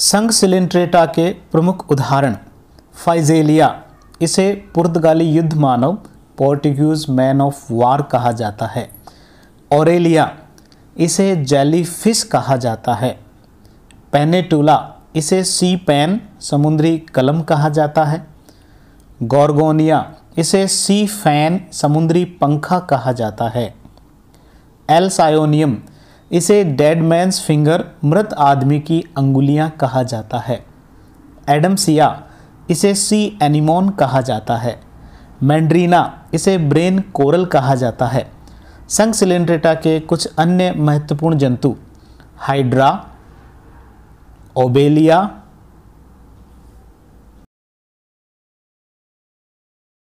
संघ सिलेंट्रेटा के प्रमुख उदाहरण फाइजेलिया इसे पुर्तगाली युद्ध मानव पोर्टुगीज मैन ऑफ वार कहा जाता है ओरेलिया इसे जेलीफिश कहा जाता है पेनेटूला इसे सी पैन समुद्री कलम कहा जाता है गॉर्गोनिया इसे सी फैन समुद्री पंखा कहा जाता है एलसायोनियम इसे डेड मैंस फिंगर मृत आदमी की अंगुलियां कहा जाता है एडमसिया इसे सी एनिमोन कहा जाता है मैंड्रीना इसे ब्रेन कोरल कहा जाता है संघ सिलेंड्रेटा के कुछ अन्य महत्वपूर्ण जंतु हाइड्रा ओबेलिया